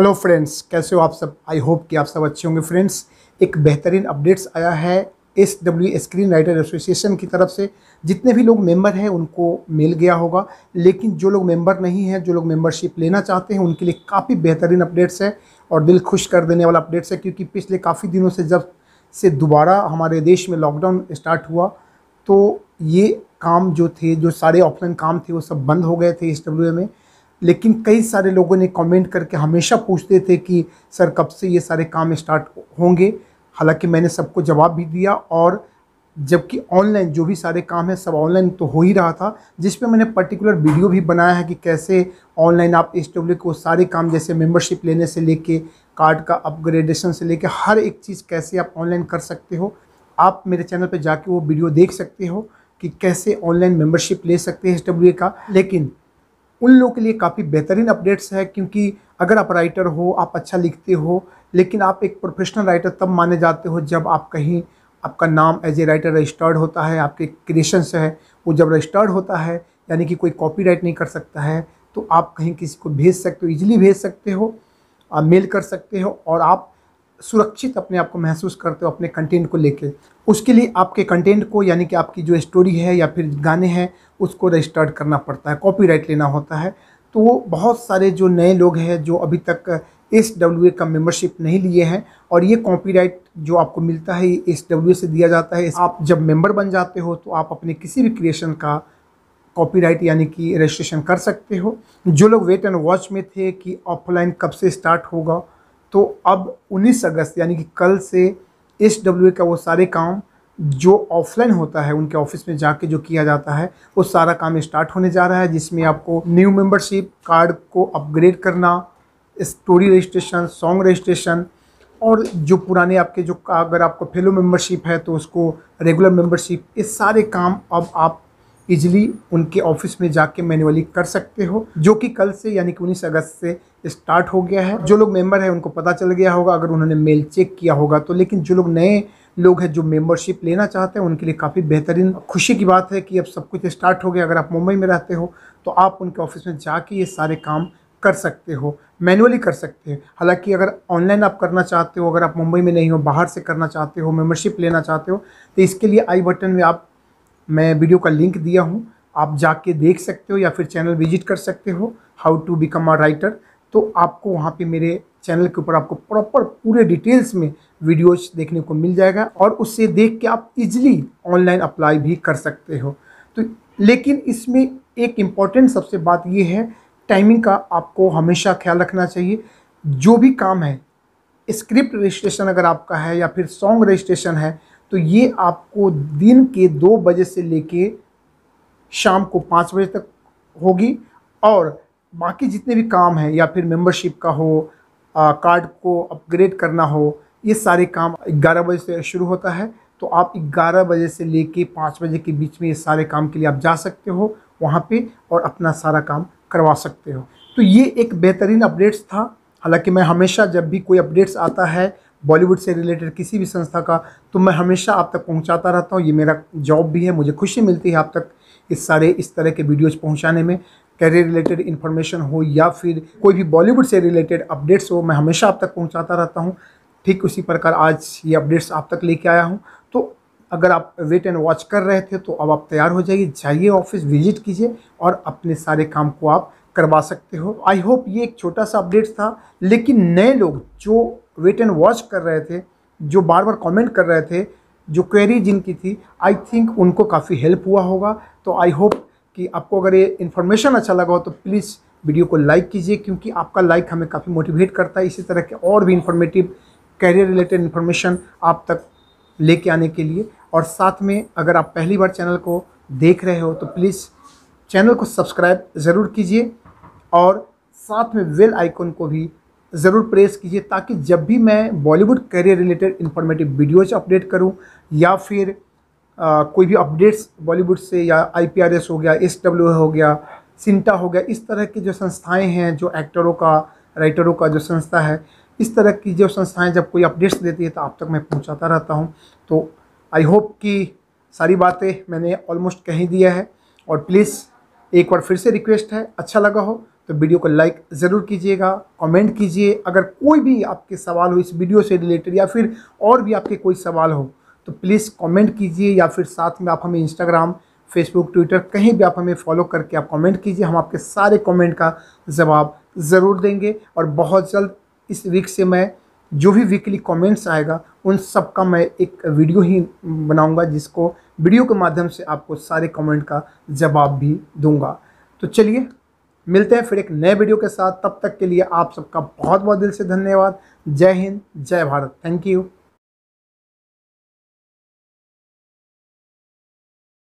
hello friends कैसे हो आप सब आई होप कि आप सब अच्छे होंगे फ्रेंड्स एक बेहतरीन अपडेट्स आया है S W screen writer association की तरफ से जितने भी लोग मेंबर हैं उनको मिल गया होगा लेकिन जो लोग मेंबर नहीं हैं जो लोग मेंबरशिप लेना चाहते हैं उनके लिए काफ़ी बेहतरीन अपडेट्स है और दिल खुश कर देने वाला अपडेट्स है क्योंकि पिछले काफ़ी दिनों से जब से दोबारा हमारे देश में लॉकडाउन स्टार्ट हुआ तो ये काम जो थे जो सारे ऑफलाइन काम थे वो सब बंद हो गए थे एस में लेकिन कई सारे लोगों ने कमेंट करके हमेशा पूछते थे कि सर कब से ये सारे काम स्टार्ट होंगे हालांकि मैंने सबको जवाब भी दिया और जबकि ऑनलाइन जो भी सारे काम है सब ऑनलाइन तो हो ही रहा था जिस पे मैंने पर्टिकुलर वीडियो भी बनाया है कि कैसे ऑनलाइन आप एस डब्ल्यू को सारे काम जैसे मेंबरशिप लेने से लेके कार्ड का अपग्रेडेशन से लेके हर एक चीज़ कैसे आप ऑनलाइन कर सकते हो आप मेरे चैनल पर जाके वो वीडियो देख सकते हो कि कैसे ऑनलाइन मेंबरशिप ले सकते हैं एस का लेकिन उन लोगों के लिए काफ़ी बेहतरीन अपडेट्स है क्योंकि अगर आप राइटर हो आप अच्छा लिखते हो लेकिन आप एक प्रोफेशनल राइटर तब माने जाते हो जब आप कहीं आपका नाम एज ए राइटर रजिस्टर्ड होता है आपके क्रिएशंस है वो जब रजिस्टर्ड होता है यानी कि कोई कॉपी नहीं कर सकता है तो आप कहीं किसी को भेज सकते हो ईजिली भेज सकते हो आप मेल कर सकते हो और आप सुरक्षित अपने आप को महसूस करते हो अपने कंटेंट को लेके उसके लिए आपके कंटेंट को यानी कि आपकी जो स्टोरी है या फिर गाने हैं उसको रजिस्टर्ड करना पड़ता है कॉपीराइट लेना होता है तो वो बहुत सारे जो नए लोग हैं जो अभी तक एस डब्ल्यू ए का मेम्बरशिप नहीं लिए हैं और ये कॉपीराइट जो आपको मिलता है ये एस डब्ल्यू ए से दिया जाता है आप जब मेंबर बन जाते हो तो आप अपने किसी भी क्रिएशन का कॉपीराइट यानी कि रजिस्ट्रेशन कर सकते हो जो लोग वेट एंड वॉच में थे कि ऑफलाइन कब से स्टार्ट होगा तो अब 19 अगस्त यानी कि कल से एस डब्ल्यू का वो सारे काम जो ऑफलाइन होता है उनके ऑफिस में जाके जो किया जाता है वो सारा काम स्टार्ट होने जा रहा है जिसमें आपको न्यू मेंबरशिप कार्ड को अपग्रेड करना स्टोरी रजिस्ट्रेशन सॉन्ग रजिस्ट्रेशन और जो पुराने आपके जो अगर आपको फेलो मेंबरशिप है तो उसको रेगुलर मेंबरशिप ये सारे काम अब आप इजिली उनके ऑफिस में जाके मैनुअली कर सकते हो जो कि कल से यानी कि उन्नीस अगस्त से स्टार्ट हो गया है जो लोग मेंबर हैं उनको पता चल गया होगा अगर उन्होंने मेल चेक किया होगा तो लेकिन जो लोग नए लोग हैं जो मेंबरशिप लेना चाहते हैं उनके लिए काफ़ी बेहतरीन खुशी की बात है कि अब सब कुछ स्टार्ट हो गया अगर आप मुंबई में रहते हो तो आप उनके ऑफिस में जाके ये सारे काम कर सकते हो मैनुअली कर सकते हो हालांकि अगर ऑनलाइन आप करना चाहते हो अगर आप मुंबई में नहीं हो बाहर से करना चाहते हो मेंबरशिप लेना चाहते हो तो इसके लिए आई बटन में आप मैं वीडियो का लिंक दिया हूँ आप जाके देख सकते हो या फिर चैनल विजिट कर सकते हो how to become a writer तो आपको वहाँ पे मेरे चैनल के ऊपर आपको प्रॉपर पूरे डिटेल्स में वीडियोज देखने को मिल जाएगा और उससे देख के आप इजीली ऑनलाइन अप्लाई भी कर सकते हो तो लेकिन इसमें एक इम्पॉर्टेंट सबसे बात ये है टाइमिंग का आपको हमेशा ख्याल रखना चाहिए जो भी काम है स्क्रिप्ट रजिस्ट्रेशन अगर आपका है या फिर सॉन्ग रजिस्ट्रेशन है तो ये आपको दिन के दो बजे से लेके शाम को पाँच बजे तक होगी और बाकी जितने भी काम हैं या फिर मेंबरशिप का हो आ, कार्ड को अपग्रेड करना हो ये सारे काम 11 बजे से शुरू होता है तो आप 11 बजे से लेके 5 बजे के बीच में ये सारे काम के लिए आप जा सकते हो वहाँ पे और अपना सारा काम करवा सकते हो तो ये एक बेहतरीन अपडेट्स था हालांकि मैं हमेशा जब भी कोई अपडेट्स आता है बॉलीवुड से रिलेटेड किसी भी संस्था का तो मैं हमेशा आप तक पहुंचाता रहता हूं ये मेरा जॉब भी है मुझे खुशी मिलती है आप तक इस सारे इस तरह के वीडियोज़ पहुँचाने में करियर रिलेटेड इन्फॉर्मेशन हो या फिर कोई भी बॉलीवुड से रिलेटेड अपडेट्स हो मैं हमेशा आप तक पहुँचाता रहता हूँ ठीक उसी प्रकार आज ये अपडेट्स आप तक लेके आया हूँ तो अगर आप वेट एंड वॉच कर रहे थे तो अब आप तैयार हो जाइए जाइए ऑफिस विजिट कीजिए और अपने सारे काम को आप करवा सकते हो आई होप ये एक छोटा सा अपडेट था लेकिन नए लोग जो वेट एंड वॉच कर रहे थे जो बार बार कमेंट कर रहे थे जो क्वेरी जिनकी थी आई थिंक उनको काफ़ी हेल्प हुआ होगा तो आई होप कि आपको अगर ये इन्फॉर्मेशन अच्छा लगा हो तो प्लीज़ वीडियो को लाइक कीजिए क्योंकि आपका लाइक हमें काफ़ी मोटिवेट करता है इसी तरह के और भी इन्फॉर्मेटिव कैरियर रिलेटेड इन्फॉर्मेशन आप तक लेके आने के लिए और साथ में अगर आप पहली बार चैनल को देख रहे हो तो प्लीज़ चैनल को सब्सक्राइब ज़रूर कीजिए और साथ में वेल आइकन को भी ज़रूर प्रेस कीजिए ताकि जब भी मैं Bollywood career related informative videos update करूँ या फिर आ, कोई भी अपडेट्स बॉलीवुड से या आई हो गया एस हो गया सिंटा हो गया इस तरह की जो संस्थाएँ हैं जो एक्टरों का राइटरों का जो संस्था है इस तरह की जो संस्थाएं जब कोई अपडेट्स देती है तो आप तक मैं पहुंचाता रहता हूं तो आई होप कि सारी बातें मैंने ऑलमोस्ट कह दिया है और प्लीज़ एक बार फिर से रिक्वेस्ट है अच्छा लगा हो तो वीडियो को लाइक ज़रूर कीजिएगा कमेंट कीजिए अगर कोई भी आपके सवाल हो इस वीडियो से रिलेटेड या फिर और भी आपके कोई सवाल हो तो प्लीज़ कमेंट कीजिए या फिर साथ में आप हमें इंस्टाग्राम फेसबुक ट्विटर कहीं भी आप हमें फॉलो करके आप कमेंट कीजिए हम आपके सारे कमेंट का जवाब ज़रूर देंगे और बहुत जल्द इस वीक से मैं जो भी वीकली कमेंट्स आएगा उन सब का मैं एक वीडियो ही बनाऊंगा जिसको वीडियो के माध्यम से आपको सारे कमेंट का जवाब भी दूंगा तो चलिए मिलते हैं फिर एक नए वीडियो के साथ तब तक के लिए आप सबका बहुत बहुत दिल से धन्यवाद जय हिंद जय भारत थैंक यू